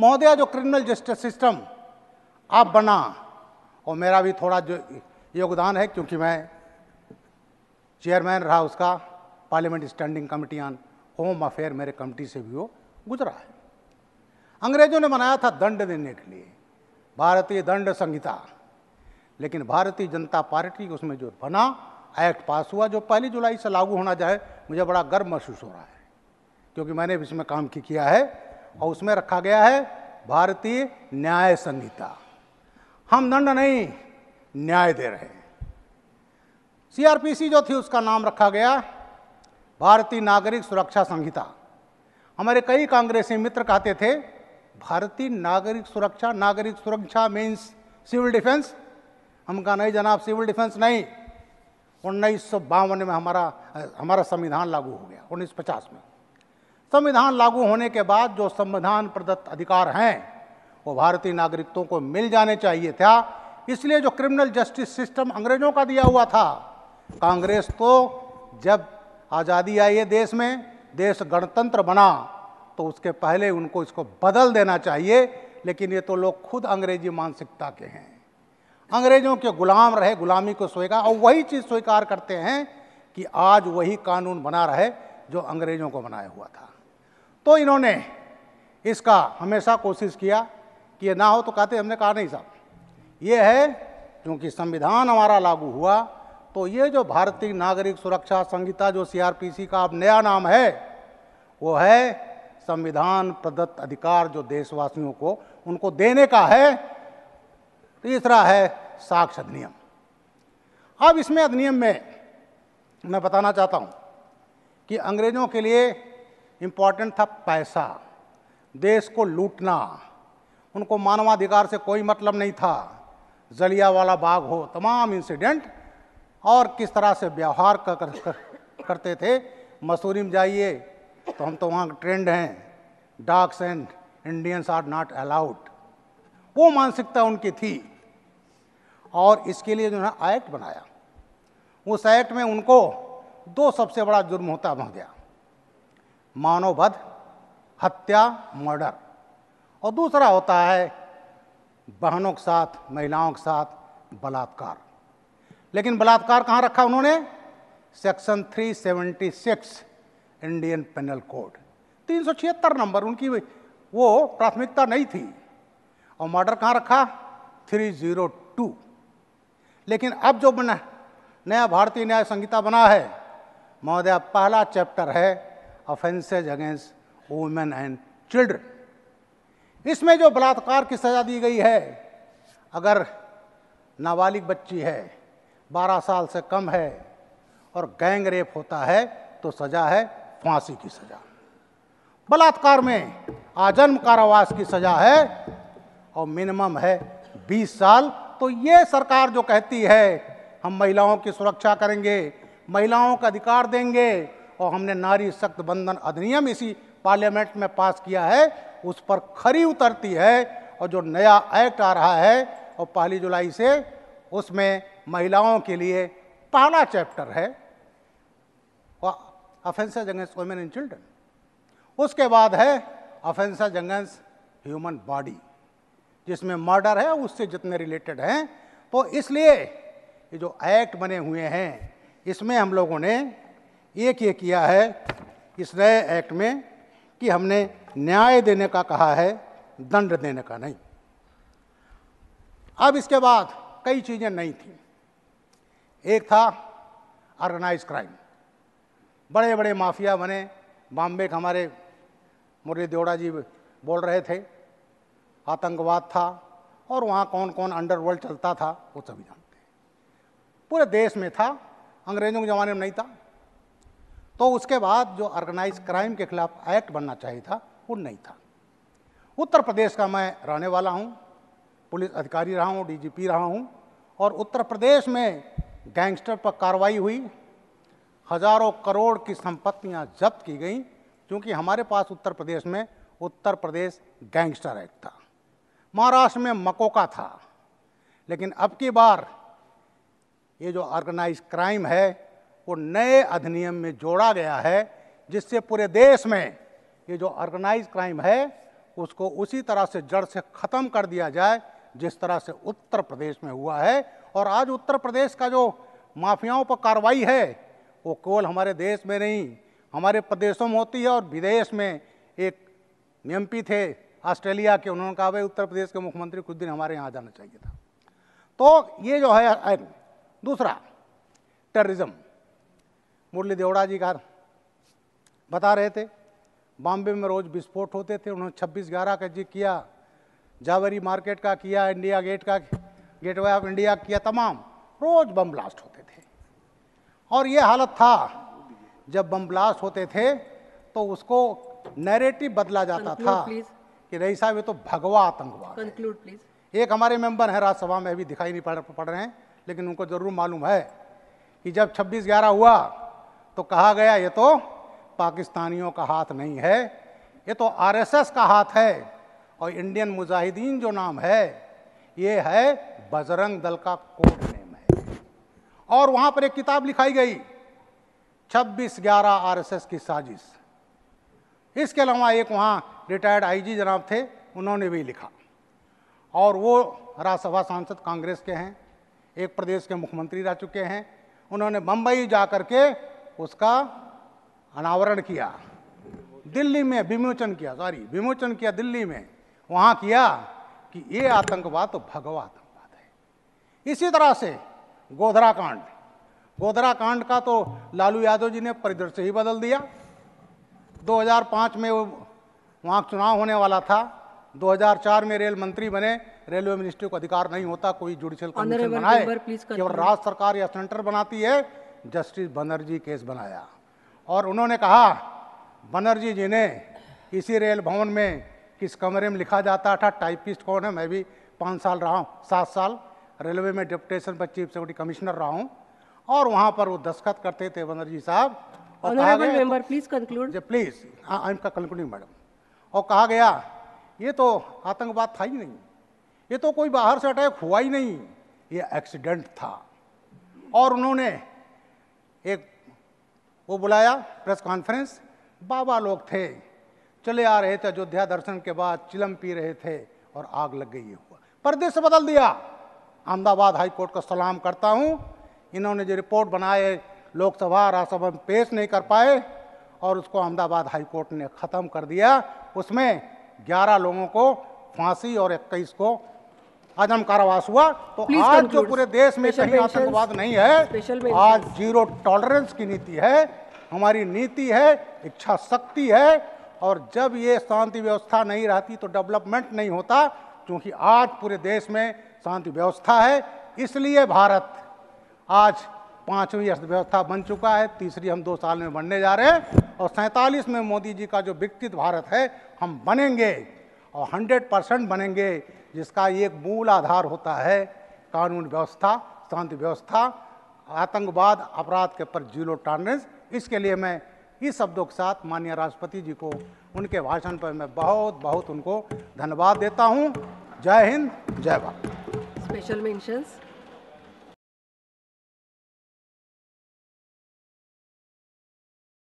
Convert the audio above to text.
महोदया जो criminal justice system आप बना और मेरा भी थोड़ा जो योगदान है क्योंकि मैं चेयरमैन रहा उसका parliament standing committee on home affair मेरे कमेटी से भी वो गुजरा है अंग्रेजों ने बनाया था दंड देने के लिए भारतीय दंड संहिता लेकिन भारतीय जनता पार्टी उसमें जो बना एक्ट पास हुआ जो पहली जुलाई से लागू होना चाहे मुझे बड़ा गर्व महसूस हो रहा है क्योंकि मैंने इसमें काम की किया है और उसमें रखा गया है भारतीय न्याय संहिता हम दंड नहीं न्याय दे रहे हैं सीआरपीसी जो थी उसका नाम रखा गया भारतीय नागरिक सुरक्षा संहिता हमारे कई कांग्रेसी मित्र कहते थे भारतीय नागरिक सुरक्षा नागरिक सुरक्षा मीन्स सिविल डिफेंस हम कहा नहीं जनाब सिविल डिफेंस नहीं उन्नीस में हमारा हमारा संविधान लागू हो गया उन्नीस में संविधान लागू होने के बाद जो संविधान प्रदत्त अधिकार हैं वो भारतीय नागरिकों को मिल जाने चाहिए था इसलिए जो क्रिमिनल जस्टिस सिस्टम अंग्रेजों का दिया हुआ था कांग्रेस तो जब आज़ादी आई है देश में देश गणतंत्र बना तो उसके पहले उनको इसको बदल देना चाहिए लेकिन ये तो लोग खुद अंग्रेजी मानसिकता के हैं अंग्रेजों के गुलाम रहे गुलामी को स्वीकार और वही चीज़ स्वीकार करते हैं कि आज वही कानून बना रहे जो अंग्रेजों को बनाया हुआ था तो इन्होंने इसका हमेशा कोशिश किया कि ये ना हो तो कहते हमने कहा नहीं साहब ये है क्योंकि संविधान हमारा लागू हुआ तो ये जो भारतीय नागरिक सुरक्षा संहिता जो सीआरपीसी का अब नया नाम है वो है संविधान प्रदत्त अधिकार जो देशवासियों को उनको देने का है तीसरा है साक्ष अधिनियम अब इसमें अधिनियम में मैं बताना चाहता हूँ कि अंग्रेज़ों के लिए इम्पॉर्टेंट था पैसा देश को लूटना उनको मानवाधिकार से कोई मतलब नहीं था जलिया वाला बाग हो तमाम इंसिडेंट और किस तरह से व्यवहार कर, कर, कर, करते थे मसूरी में जाइए तो हम तो वहाँ ट्रेंड हैं dogs and Indians are not allowed वो मानसिकता उनकी थी और इसके लिए जो है एक्ट बनाया उस एक्ट में उनको दो सबसे बड़ा जुर्म होता वहाँ गया मानवध हत्या मर्डर और दूसरा होता है बहनों के साथ महिलाओं के साथ बलात्कार लेकिन बलात्कार कहाँ रखा उन्होंने सेक्शन 376 इंडियन पेनल कोड तीन नंबर उनकी वो प्राथमिकता नहीं थी और मर्डर कहाँ रखा 302 लेकिन अब जो बना नया भारतीय न्याय संहिता बना है महोदय पहला चैप्टर है offences against women and children इसमें जो बलात्कार की सजा दी गई है अगर नाबालिग बच्ची है 12 साल से कम है और गैंग रेप होता है तो सजा है फांसी की सजा बलात्कार में आजन्म कारावास की सजा है और मिनिमम है 20 साल तो ये सरकार जो कहती है हम महिलाओं की सुरक्षा करेंगे महिलाओं का अधिकार देंगे और हमने नारी शक्त बंधन अधिनियम इसी पार्लियामेंट में पास किया है उस पर खरी उतरती है और जो नया एक्ट आ रहा है और पहली जुलाई से उसमें महिलाओं के लिए पहला चैप्टर है offences against women and children उसके बाद है अफेंसेज अगेंस्ट ह्यूमन बॉडी जिसमें मर्डर है उससे जितने रिलेटेड हैं तो इसलिए ये जो एक्ट बने हुए हैं इसमें हम लोगों ने एक ये किया है इस नए एक्ट में कि हमने न्याय देने का कहा है दंड देने का नहीं अब इसके बाद कई चीज़ें नहीं थी एक था ऑर्गेनाइज क्राइम बड़े बड़े माफिया बने बॉम्बे के हमारे मुरली देवड़ा जी बोल रहे थे आतंकवाद था और वहाँ कौन कौन अंडरवर्ल्ड चलता था वो सभी जानते हैं पूरे देश में था अंग्रेज़ों के ज़माने में नहीं था तो उसके बाद जो ऑर्गेनाइज क्राइम के खिलाफ एक्ट बनना चाहिए था वो नहीं था उत्तर प्रदेश का मैं रहने वाला हूँ पुलिस अधिकारी रहा हूँ डीजीपी रहा हूँ और उत्तर प्रदेश में गैंगस्टर पर कार्रवाई हुई हजारों करोड़ की संपत्तियाँ जब्त की गई क्योंकि हमारे पास उत्तर प्रदेश में उत्तर प्रदेश गैंगस्टर एक्ट था महाराष्ट्र में मकोका था लेकिन अब की बार ये जो ऑर्गेनाइज क्राइम है को नए अधिनियम में जोड़ा गया है जिससे पूरे देश में ये जो ऑर्गेनाइज क्राइम है उसको उसी तरह से जड़ से ख़त्म कर दिया जाए जिस तरह से उत्तर प्रदेश में हुआ है और आज उत्तर प्रदेश का जो माफियाओं पर कार्रवाई है वो केवल हमारे देश में नहीं हमारे प्रदेशों में होती है और विदेश में एक एम थे ऑस्ट्रेलिया के उन्होंने कहा भाई उत्तर प्रदेश के मुख्यमंत्री कुछ दिन हमारे यहाँ जाना चाहिए था तो ये जो है दूसरा टेररिज्म मुरली देवड़ा जी का बता रहे थे बॉम्बे में रोज़ विस्फोट होते थे उन्होंने छब्बीस ग्यारह का जी किया जावरी मार्केट का किया इंडिया गेट का गेटवे ऑफ इंडिया किया तमाम रोज़ बम ब्लास्ट होते थे और ये हालत था जब बम ब्लास्ट होते थे तो उसको नैरेटिव बदला जाता था कि रही साहब ये तो भगवा आतंकवाद एक हमारे मेंबर हैं राज्यसभा में अभी दिखाई नहीं पड़ पड़ रहे हैं लेकिन उनको ज़रूर मालूम है कि जब छब्बीस ग्यारह हुआ तो कहा गया ये तो पाकिस्तानियों का हाथ नहीं है ये तो आरएसएस का हाथ है और इंडियन मुजाहिदीन जो नाम है ये है बजरंग दल का कोड नेम है और वहाँ पर एक किताब लिखाई गई 26 ग्यारह आरएसएस की साजिश इसके अलावा एक वहाँ रिटायर्ड आईजी जनाब थे उन्होंने भी लिखा और वो राज्यसभा सांसद कांग्रेस के हैं एक प्रदेश के मुख्यमंत्री रह चुके हैं उन्होंने बम्बई जा कर के उसका अनावरण किया दिल्ली में विमोचन किया सॉरी विमोचन किया दिल्ली में वहां किया कि ये आतंकवाद तो भगवा आतंकवाद है इसी तरह से गोधरा कांड गोधरा कांड का तो लालू यादव जी ने परिदृश्य ही बदल दिया 2005 में वो वहाँ चुनाव होने वाला था 2004 में रेल मंत्री बने रेलवे मिनिस्ट्री को अधिकार नहीं होता कोई जुडिशियल कमीशन बनाए केवल राज्य सरकार या सेंटर बनाती है जस्टिस बनर्जी केस बनाया और उन्होंने कहा बनर्जी जी ने इसी रेल भवन में किस कमरे में लिखा जाता था टाइपिस्ट कौन है मैं भी पाँच साल रहा हूँ सात साल रेलवे में डिप्टेशन पर चीफ सेक्रेटरी कमिश्नर रहा हूँ और वहाँ पर वो दस्खत करते थे बनर्जी साहब और कहा गया प्लीज कंक्लूड प्लीज हाँ आई एम का कंक्लूडिंग मैडम और कहा गया ये तो आतंकवाद था ही नहीं ये तो कोई बाहर से अटैक हुआ ही नहीं ये एक्सीडेंट था और उन्होंने एक वो बुलाया प्रेस कॉन्फ्रेंस बाबा लोग थे चले आ रहे थे अयोध्या दर्शन के बाद चिलम पी रहे थे और आग लग गई हुआ प्रदेश से बदल दिया अहमदाबाद हाईकोर्ट का सलाम करता हूँ इन्होंने जो रिपोर्ट बनाए लोकसभा राज्यसभा में पेश नहीं कर पाए और उसको अहमदाबाद हाईकोर्ट ने ख़त्म कर दिया उसमें 11 लोगों को फांसी और 21 को आज हम कारावास हुआ तो आज जो पूरे देश में कहीं आतंकवाद नहीं है आज जीरो टॉलरेंस की नीति है हमारी नीति है इच्छा शक्ति है और जब ये शांति व्यवस्था नहीं रहती तो डेवलपमेंट नहीं होता क्योंकि आज पूरे देश में शांति व्यवस्था है इसलिए भारत आज पांचवी अर्थव्यवस्था बन चुका है तीसरी हम दो साल में बनने जा रहे हैं और सैंतालीस में मोदी जी का जो विकसित भारत है हम बनेंगे और 100 परसेंट बनेंगे जिसका एक मूल आधार होता है कानून व्यवस्था शांति व्यवस्था आतंकवाद अपराध के पर जीरो टॉलरेंस इसके लिए मैं इस शब्दों के साथ माननीय राष्ट्रपति जी को उनके भाषण पर मैं बहुत बहुत उनको धन्यवाद देता हूँ जय हिंद जय भारत स्पेशल मेंशंस